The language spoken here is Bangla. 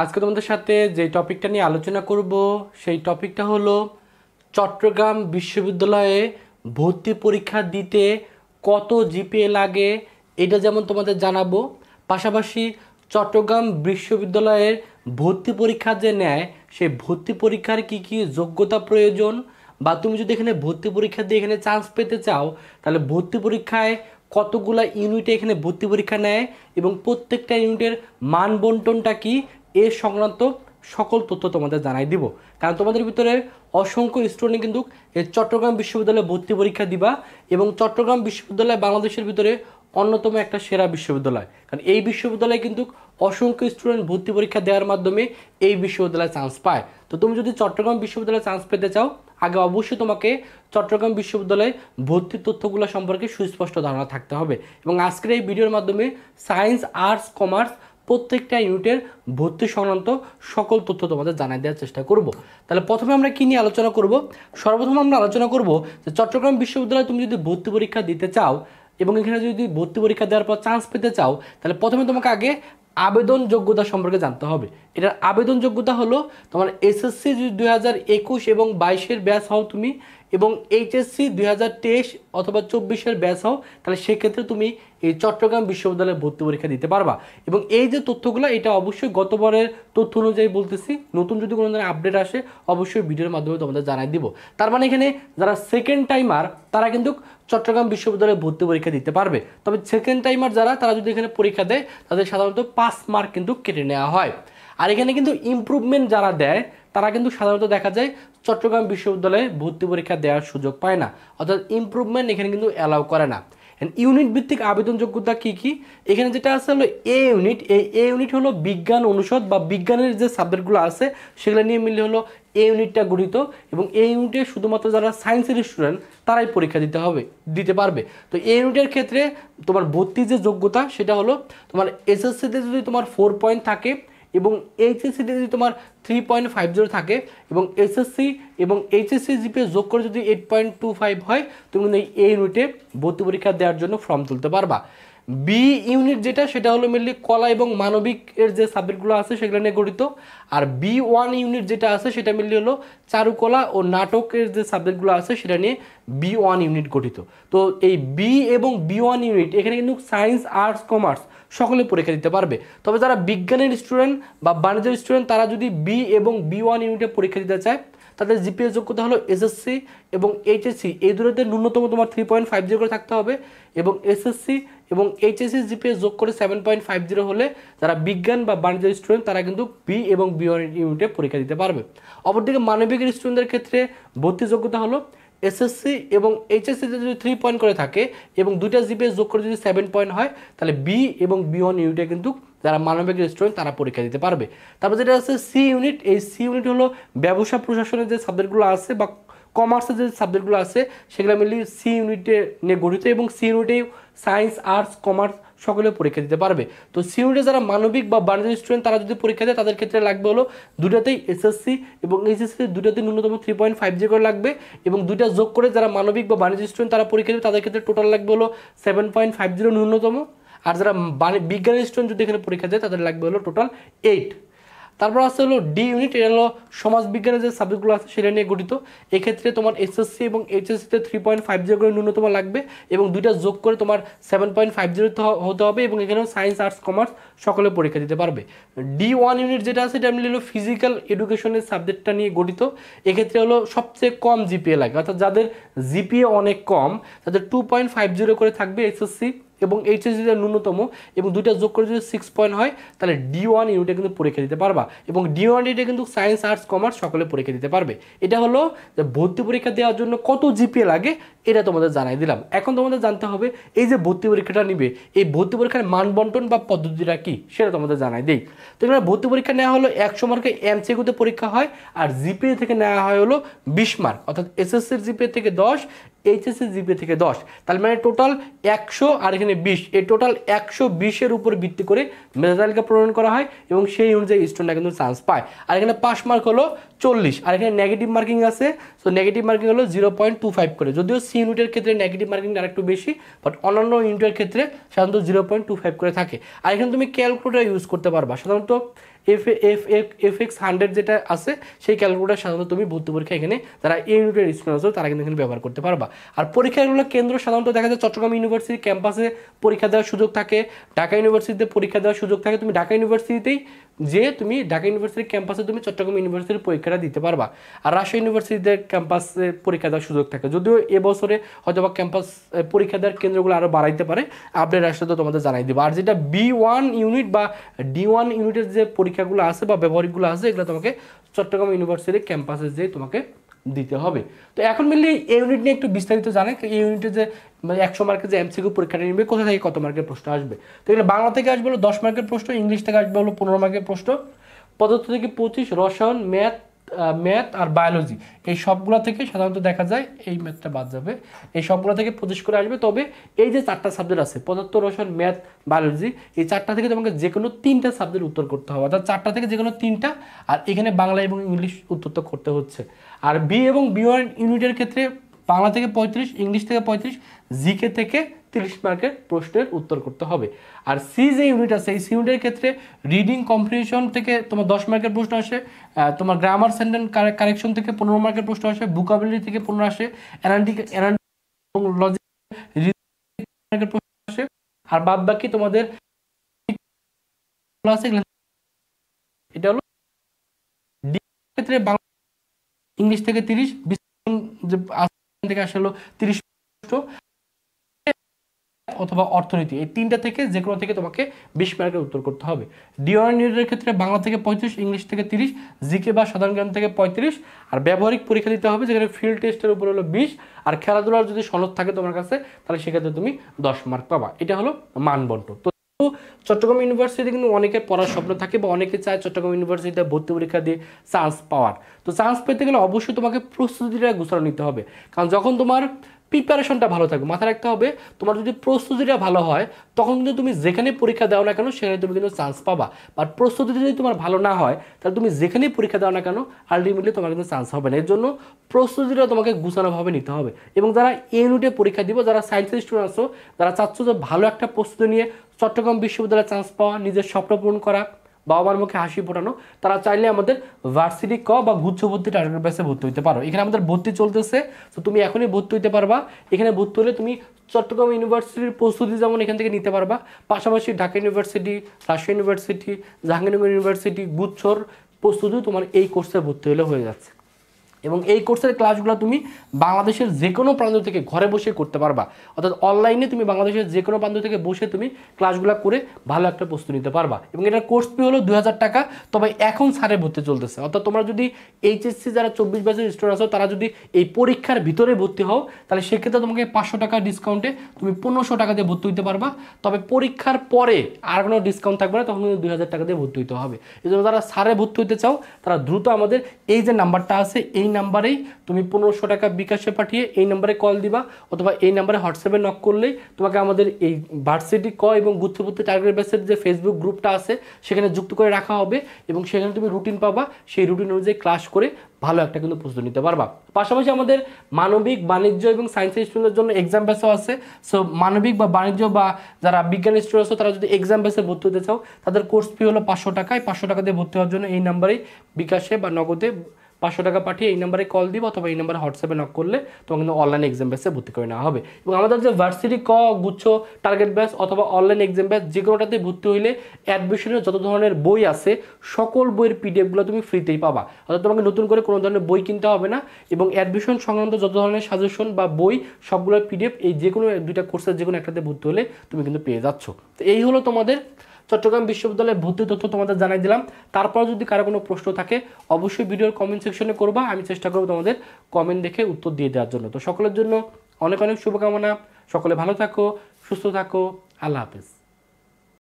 আজকে তোমাদের সাথে যে টপিকটা নিয়ে আলোচনা করব সেই টপিকটা হলো চট্টগ্রাম বিশ্ববিদ্যালয়ে ভর্তি পরীক্ষা দিতে কত জিপিএ লাগে এটা যেমন তোমাদের জানাবো পাশাপাশি চট্টগ্রাম বিশ্ববিদ্যালয়ের ভর্তি পরীক্ষা যে নেয় সেই ভর্তি পরীক্ষার কি কি যোগ্যতা প্রয়োজন বা তুমি যদি এখানে ভর্তি পরীক্ষা দিয়ে এখানে চান্স পেতে চাও তাহলে ভর্তি পরীক্ষায় কতগুলা ইউনিটে এখানে ভর্তি পরীক্ষা নেয় এবং প্রত্যেকটা ইউনিটের মান বন্টনটা কী এ সংক্রান্ত সকল তথ্য তোমাদের জানাই দিব কারণ তোমাদের ভিতরে অসংখ্য স্টুডেন্ট কিন্তু চট্টগ্রাম বিশ্ববিদ্যালয়ে ভর্তি পরীক্ষা দিবা এবং চট্টগ্রাম বিশ্ববিদ্যালয় বাংলাদেশের ভিতরে অন্যতম একটা সেরা বিশ্ববিদ্যালয় কারণ এই বিশ্ববিদ্যালয়ে কিন্তু অসংখ্য স্টুডেন্ট ভর্তি পরীক্ষা দেওয়ার মাধ্যমে এই বিশ্ববিদ্যালয়ে চান্স পায় তো তুমি যদি চট্টগ্রাম বিশ্ববিদ্যালয়ে চান্স পেতে চাও আগে অবশ্যই তোমাকে চট্টগ্রাম বিশ্ববিদ্যালয়ে ভর্তির তথ্যগুলো সম্পর্কে সুস্পষ্ট ধারণা থাকতে হবে এবং আজকের এই ভিডিওর মাধ্যমে সায়েন্স আর্টস কমার্স প্রত্যেকটা ইউনিটের ভর্তি সংক্রান্ত সকল তথ্য তোমাদের জানাই দেওয়ার চেষ্টা করব তাহলে প্রথমে আমরা কী নিয়ে আলোচনা করব সর্বপ্রথম আমরা আলোচনা করব যে চট্টগ্রাম বিশ্ববিদ্যালয়ে তুমি যদি ভর্তি পরীক্ষা দিতে চাও এবং এখানে যদি ভর্তি পরীক্ষা দেওয়ার পর চান্স পেতে চাও তাহলে প্রথমে তোমাকে আগে আবেদন যোগ্যতা সম্পর্কে জানতে হবে এটার আবেদন যোগ্যতা হলো তোমার এসএসসি যদি দু হাজার একুশ এবং বাইশের ব্যাস হও তুমি এবং এইচএসসি দুই হাজার অথবা চব্বিশের ব্যাচ হও তাহলে সেক্ষেত্রে তুমি এই চট্টগ্রাম বিশ্ববিদ্যালয়ে ভর্তি পরীক্ষা দিতে পারবা এবং এই যে তথ্যগুলো এটা অবশ্যই গতবারের তথ্য অনুযায়ী বলতেছি নতুন যদি কোনো ধরনের আপডেট আসে অবশ্যই ভিডিওর মাধ্যমে তোমাদের জানাই দিব তার মানে এখানে যারা সেকেন্ড টাইমার তারা কিন্তু চট্টগ্রাম বিশ্ববিদ্যালয়ে ভর্তি পরীক্ষা দিতে পারবে তবে সেকেন্ড টাইমার যারা তারা যদি এখানে পরীক্ষা দেয় তাদের সাধারণত পাস মার্ক কিন্তু কেটে নেওয়া হয় আর এখানে কিন্তু ইম্প্রুভমেন্ট যারা দেয় তারা কিন্তু সাধারণত দেখা যায় চট্টগ্রাম বিশ্ববিদ্যালয়ে ভর্তি পরীক্ষা দেওয়ার সুযোগ পায় না অর্থাৎ ইম্প্রুভমেন্ট এখানে কিন্তু অ্যালাউ করে না ইউনিট ভিত্তিক আবেদন যোগ্যতা কী কী এখানে যেটা আছে হলো এ ইউনিট এই এ ইউনিট হলো বিজ্ঞান অনুষদ বা বিজ্ঞানের যে সাবজেক্টগুলো আছে সেগুলো নিয়ে মিলে হলো এ ইউনিটটা গঠিত এবং এই ইউনিটে শুধুমাত্র যারা সায়েন্সের স্টুডেন্ট তারাই পরীক্ষা দিতে হবে দিতে পারবে তো এ ইউনিটের ক্ষেত্রে তোমার ভর্তির যে যোগ্যতা সেটা হলো তোমার এসএসসিতে যদি তোমার ফোর পয়েন্ট থাকে এবং এইচএসসিতে যদি তোমার থ্রি পয়েন্ট ফাইভ জিরো থাকে এবং এসএসসি এবং এইচএসসি জিপিএ যোগ করে যদি এইট পয়েন্ট টু ফাইভ হয় তুমি এই রুটে ভর্তি পরীক্ষা দেওয়ার জন্য ফর্ম তুলতে পারবা বি ইউনিট যেটা সেটা হলো মেনলি কলা এবং মানবিক এর যে সাবজেক্টগুলো আছে সেগুলো নিয়ে গঠিত আর বি ওয়ান ইউনিট যেটা আছে সেটা মেনলি হলো চারুকলা ও নাটকের যে সাবজেক্টগুলো আছে সেটা নিয়ে বি ওয়ান ইউনিট গঠিত তো এই বি এবং বি ওয়ান ইউনিট এখানে কিন্তু সায়েন্স আর্টস কমার্স সকলে পরীক্ষা দিতে পারবে তবে যারা বিজ্ঞানের স্টুডেন্ট বা বাণিজ্যের স্টুডেন্ট তারা যদি বি এবং বি ওয়ান ইউনিটে পরীক্ষা দিতে চায় তাদের জিপিএস যোগ্যতা হলো এসএসসি এবং এইচএসসি এই দূরতে ন্যূনতম তোমার থ্রি পয়েন্ট ফাইভ জিরো করে থাকতে হবে এবং এসএসসি এবং এইচএসসি জিপিএ যোগ করে সেভেন পয়েন্ট ফাইভ জিরো হলে যারা বিজ্ঞান বা বাণিজ্য স্টুডেন্ট তারা কিন্তু বি এবং বি ইউনিটে পরীক্ষা দিতে পারবে অপরদিকে মানবিক স্টুডেন্টদের ক্ষেত্রে ভর্তি যোগ্যতা হলো এসএসসি এবং এইচএসসিতে যদি থ্রি পয়েন্ট করে থাকে এবং দুইটা জিপিএস যোগ করে যদি সেভেন পয়েন্ট হয় তাহলে বি এবং বি ওয়ান ইউনিটে কিন্তু যারা মানবিক স্টুডেন্ট তারা পরীক্ষা দিতে পারবে তারপর যেটা আছে সি ইউনিট এই সি ইউনিট হলো ব্যবসা প্রশাসনের যে সাবজেক্টগুলো আছে বা কমার্সের যে সাবজেক্টগুলো আছে সেগুলো মিলিয়ে সি ইউনিটে নিয়ে গঠিত এবং সি ইউনিটে সায়েন্স আর্টস কমার্স সকলে পরীক্ষা দিতে পারবে তো সি ইউনিটে যারা মানবিক বা বাণিজ্য স্টুডেন্ট তারা যদি পরীক্ষা দেয় তাদের ক্ষেত্রে লাগবে হলো দুটাতেই এসএসসি এবং এইচএসসি দুটাতে ন্যূনতম থ্রি পয়েন্ট ফাইভ জি করে লাগবে এবং দুটা যোগ করে যারা মানবিক বা বাণিজ্য স্টুডেন্ট তারা পরীক্ষা দেবে তাদের ক্ষেত্রে টোটাল লাগবে হলো সেভেন পয়েন্ট ফাইভ জিরো ন্যূনতম আর যারা বিজ্ঞান স্টুডেন্ট যদি এখানে পরীক্ষা দেয় তাদের লাগবে হলো টোটাল এইট তারপর আছে হলো ডি ইউনিট এটা হলো সমাজবিজ্ঞানের যে সাবজেক্টগুলো আছে সেটা নিয়ে গঠিত এক্ষেত্রে তোমার এসএসসি এবং এইচএসসিতে থ্রি পয়েন্ট ফাইভ জিরো করে ন্যূনতম লাগবে এবং দুইটা যোগ করে তোমার সেভেন পয়েন্ট ফাইভ জিরো হতে হবে এবং এখানেও সায়েন্স আর্টস কমার্স সকলে পরীক্ষা দিতে পারবে ডি ওয়ান ইউনিট যেটা আছে এটা আমি হলো ফিজিক্যাল এডুকেশনের সাবজেক্টটা নিয়ে গঠিত এক্ষেত্রে হলো সবচেয়ে কম জিপিএ লাগে অর্থাৎ যাদের জিপিএ অনেক কম তাদের টু পয়েন্ট ফাইভ জিরো করে থাকবে এসএসসি এবং এইচএস যদি ন্যূনতম এবং দুইটা যোগ করে যদি সিক্স পয়েন্ট হয় তাহলে ডি ওয়ান ইউনিটে কিন্তু পরীক্ষা দিতে পারবা এবং ডি ওয়ান ইউনিটে কিন্তু সায়েন্স আর্টস কমার্স সকলে পরীক্ষা দিতে পারবে এটা হলো যে ভর্তি পরীক্ষা দেওয়ার জন্য কত জিপিএ লাগে এটা তোমাদের জানাই দিলাম এখন তোমাদের জানতে হবে এই যে ভর্তি পরীক্ষাটা নিবে এই ভর্তি পরীক্ষার মান বন্টন বা পদ্ধতিটা কী সেটা তোমাদের জানাই দিই তো এখানে ভর্তি পরীক্ষা নেওয়া হলো একশো মার্কে এমসিকিউতে পরীক্ষা হয় আর জিপিএ থেকে নেওয়া হয় হলো বিশ মার্ক অর্থাৎ এসএসসির জিপিএ থেকে দশ এইচএসএস জিপি থেকে দশ তার মানে টোটাল একশো আর এখানে বিশ এই টোটাল একশো বিশের উপর ভিত্তি করে মেধা তালিকা প্রণয়ন করা হয় এবং সেই অনুযায়ী স্টুডেন্টরা কিন্তু চান্স পায় আর এখানে পাস মার্ক হলো চল্লিশ আর এখানে নেগেটিভ মার্কিং আছে সো নেগেটিভ মার্কিং হলো জিরো পয়েন্ট টু ফাইভ করে যদিও সি ইউনিটের ক্ষেত্রে নেগেটিভ মার্কিং আর একটু বেশি বাট অন্যান্য ইউনিটের ক্ষেত্রে সাধারণত জিরো পয়েন্ট টু ফাইভ করে থাকে আর এখানে তুমি ক্যালকুলেটার ইউজ করতে পারবা সাধারণত F F F F X hundred যেটা আছে সেই ক্যালকুলেটার সাধারণত তুমি ভর্তি পরীক্ষা এখানে যারা ইউনিটের স্টুডেন্ট আছো তারা কিন্তু এখানে ব্যবহার করতে পারবা আর পরীক্ষাগুলো কেন্দ্র সাধারণত দেখা যায় চট্টগ্রাম ইউনিভার্সিটি ক্যাম্পাসে পরীক্ষা দেওয়ার সুযোগ থাকে ঢাকা ইউনিভার্সিটিতে পরীক্ষা দেওয়ার সুযোগ থাকে তুমি ঢাকা ইউনিভার্সিটিতেই যে তুমি ঢাকা ইউনিভার্সিটির ক্যাম্পাসে তুমি চট্টগ্রাম ইউনিভার্সিটির পরীক্ষাটা দিতে পারবা আর রাজশাহী ইউনিভার্সিটিতে ক্যাম্পাসে পরীক্ষা দেওয়ার সুযোগ থাকে যদিও এবছরে হয়তো বা ক্যাম্পাস পরীক্ষা দেওয়ার কেন্দ্রগুলো আরও বাড়াইতে পারে আপডেট আসলে তো তোমাদের জানাই দেবো আর যেটা বি ওয়ান ইউনিট বা ডি ওয়ান ইউনিটের যে পরীক্ষা পরীক্ষাগুলো আছে বা ব্যবহারিকগুলো আছে এগুলো তোমাকে চট্টগ্রাম ইউনিভার্সিটির ক্যাম্পাসে যেয়ে তোমাকে দিতে হবে তো এখন মিললে এই ইউনিট নিয়ে একটু বিস্তারিত জানে এই ইউনিটে যে মানে একশো মার্কের যে এমসিকিউ পরীক্ষাটা নিবে কোথা থেকে কত মার্কের প্রশ্ন আসবে তো এখানে বাংলা থেকে আসবে হলো দশ মার্কের প্রশ্ন ইংলিশ থেকে আসবে হলো পনেরো মার্কের প্রশ্ন পদার্থ থেকে পঁচিশ রসায়ন ম্যাথ ম্যাথ আর বায়োলজি এই সবগুলো থেকে সাধারণত দেখা যায় এই ম্যাথটা বাদ যাবে এই সবগুলো থেকে প্রদেশ করে আসবে তবে এই যে চারটা সাবজেক্ট আছে পদার্থ রসায়ন ম্যাথ বায়োলজি এই চারটা থেকে তোমাকে যে কোনো তিনটা সাবজেক্ট উত্তর করতে হবে অর্থাৎ চারটা থেকে যে কোনো তিনটা আর এখানে বাংলা এবং ইংলিশ উত্তর তো করতে হচ্ছে আর বি এবং বি ওয়ান ইউনিটের ক্ষেত্রে বাংলা থেকে পঁয়ত্রিশ ইংলিশ থেকে পঁয়ত্রিশ জিকে থেকে তিরিশ মার্কের প্রশ্নের উত্তর করতে হবে আর সি যে ইউনিট আছে এই সি ইউনিটের ক্ষেত্রে রিডিং কম্পিটিশন থেকে তোমার দশ মার্কের প্রশ্ন আসে তোমার গ্রামার সেন্টেন্স কারেকশন থেকে পনেরো মার্কের প্রশ্ন আসে বুকাবিলিটি থেকে পনেরো আসে অ্যানালিটিক এবং লজিক প্রশ্ন আসে আর বাদ বাকি তোমাদের এটা হলো ক্ষেত্রে ইংলিশ থেকে তিরিশ থেকে আসলো তিরিশ অথবা অর্থনীতি এই তিনটা থেকে যে কোনো থেকে তোমাকে বিশ মার্কের উত্তর করতে হবে ডিওয়ার ক্ষেত্রে বাংলা থেকে পঁয়ত্রিশ ইংলিশ থেকে তিরিশ জিকে বা সাধারণ জ্ঞান থেকে পঁয়ত্রিশ আর ব্যবহারিক পরীক্ষা দিতে হবে যেখানে ফিল্ড টেস্টের উপর হলো বিশ আর খেলাধুলার যদি সনদ থাকে তোমার কাছে তাহলে সেক্ষেত্রে তুমি দশ মার্ক পাবা এটা হলো মানবন্টন তো চট্টগ্রাম ইউনিভার্সিটি কিন্তু অনেকের পড়ার স্বপ্ন থাকে বা অনেকে চায় চট্টগ্রাম ইউনিভার্সিটিতে ভর্তি পরীক্ষা দিয়ে চান্স পাওয়ার তো চান্স পেতে গেলে অবশ্যই তোমাকে প্রস্তুতিটা গুছানো নিতে হবে কারণ যখন তোমার প্রিপারেশনটা ভালো থাকবে মাথায় রাখতে হবে তোমার যদি প্রস্তুতিটা ভালো হয় তখন কিন্তু তুমি যেখানে পরীক্ষা দাও না কেন সেখানে তুমি কিন্তু চান্স পাবা বাট প্রস্তুতি যদি তোমার ভালো না হয় তাহলে তুমি যেখানেই পরীক্ষা দাও না কেন আলটিমেটলি তোমার কিন্তু চান্স হবে না এর জন্য প্রস্তুতিটা তোমাকে গুছানোভাবে নিতে হবে এবং যারা এ ইউনিটে পরীক্ষা দিব যারা সায়েন্সের স্টুডেন্ট আসো যারা চাচ্ছ যে ভালো একটা প্রস্তুতি নিয়ে চট্টগ্রাম বিশ্ববিদ্যালয়ে চান্স পাওয়া নিজের স্বপ্ন পূরণ করা বাবা মার মুখে হাসি ফোটানো তারা চাইলে আমাদের ভার্সিটি ক বা গুচ্ছ ভর্তি টার্গেট ব্যাচে ভর্তি হতে পারো এখানে আমাদের ভর্তি চলতেছে তো তুমি এখনই ভর্তি হতে পারবা এখানে ভর্তি হলে তুমি চট্টগ্রাম ইউনিভার্সিটির প্রস্তুতি যেমন এখান থেকে নিতে পারবা পাশাপাশি Dhaka university Russia university Jahangirnagar university গুচ্ছর প্রস্তুতিও তোমার এই কোর্সে ভর্তি হলে হয়ে যাচ্ছে এবং এই কোর্সের ক্লাসগুলো তুমি বাংলাদেশের যে কোনো প্রান্ত থেকে ঘরে বসে করতে পারবা অর্থাৎ অনলাইনে তুমি বাংলাদেশের যে কোনো প্রান্ত থেকে বসে তুমি ক্লাসগুলো করে ভালো একটা প্রস্তুতি নিতে পারবা এবং এটার কোর্স ফি হলো দু টাকা তবে এখন সারে ভর্তি চলতেছে অর্থাৎ তোমরা যদি এইচএসসি যারা চব্বিশ বছর স্টুডেন্ট আছো তারা যদি এই পরীক্ষার ভিতরে ভর্তি হও তাহলে সেক্ষেত্রে তোমাকে পাঁচশো টাকা ডিসকাউন্টে তুমি পনেরোশো টাকা দিয়ে ভর্তি হতে পারবা তবে পরীক্ষার পরে আর কোনো ডিসকাউন্ট থাকবে না তখন কিন্তু দুই হাজার টাকা দিয়ে ভর্তি হতে হবে এই জন্য যারা সারে ভর্তি হতে চাও তারা দ্রুত আমাদের এই যে নাম্বারটা আছে এই নাম্বারেই তুমি পনেরোশো টাকা বিকাশে পাঠিয়ে এই নাম্বারে কল দিবা অথবা এই নাম্বারে হোয়াটসঅ্যাপে নক করলেই তোমাকে আমাদের এই ভার্সিটি ক এবং গুচ্ছপত্তি টার্গেট ব্যাসের যে ফেসবুক গ্রুপটা আছে সেখানে যুক্ত করে রাখা হবে এবং সেখানে তুমি রুটিন পাবা সেই রুটিন অনুযায়ী ক্লাস করে ভালো একটা কিন্তু প্রস্তুতি নিতে পারবা পাশাপাশি আমাদের মানবিক বাণিজ্য এবং সায়েন্সের স্টুডেন্টের জন্য এক্সাম ব্যাসও আছে সো মানবিক বা বাণিজ্য বা যারা বিজ্ঞান স্টুডেন্ট আছে তারা যদি এক্সাম ব্যাসে ভর্তি হতে চাও তাদের কোর্স ফি হলো পাঁচশো টাকায় পাঁচশো টাকা দিয়ে ভর্তি হওয়ার জন্য এই নাম্বারেই বিকাশে বা নগদে পাঁচশো টাকা পাঠিয়ে এই নাম্বারে কল দিব অথবা এই নাম্বারে হোয়াটসঅ্যাপে নক করলে তোমার কিন্তু অনলাইন এক্সাম ব্যাসে ভর্তি করে নেওয়া হবে এবং আমাদের যে ভার্সিটি ক গুচ্ছ টার্গেট ব্যাস অথবা অনলাইন এক্সাম ব্যাস যে কোনোটাতে ভর্তি হইলে অ্যাডমিশনের যত ধরনের বই আছে সকল বইয়ের পিডিএফগুলো তুমি ফ্রিতেই পাবা অর্থাৎ তোমাকে নতুন করে কোনো ধরনের বই কিনতে হবে না এবং অ্যাডমিশন সংক্রান্ত যত ধরনের সাজেশন বা বই সবগুলোর পিডিএফ এই যে কোনো দুইটা কোর্সের যে কোনো একটাতে ভর্তি হলে তুমি কিন্তু পেয়ে যাচ্ছ তো এই হলো তোমাদের চট্টগ্রাম বিশ্ববিদ্যালয়ের ভর্তি তথ্য তোমাদের জানাই দিলাম তারপর যদি কারো কোনো প্রশ্ন থাকে অবশ্যই ভিডিওর কমেন্ট সেকশনে করবা আমি চেষ্টা করবো তোমাদের কমেন্ট দেখে উত্তর দিয়ে দেওয়ার জন্য তো সকলের জন্য অনেক অনেক শুভকামনা সকলে ভালো থাকো সুস্থ থাকো আল্লাহ হাফেজ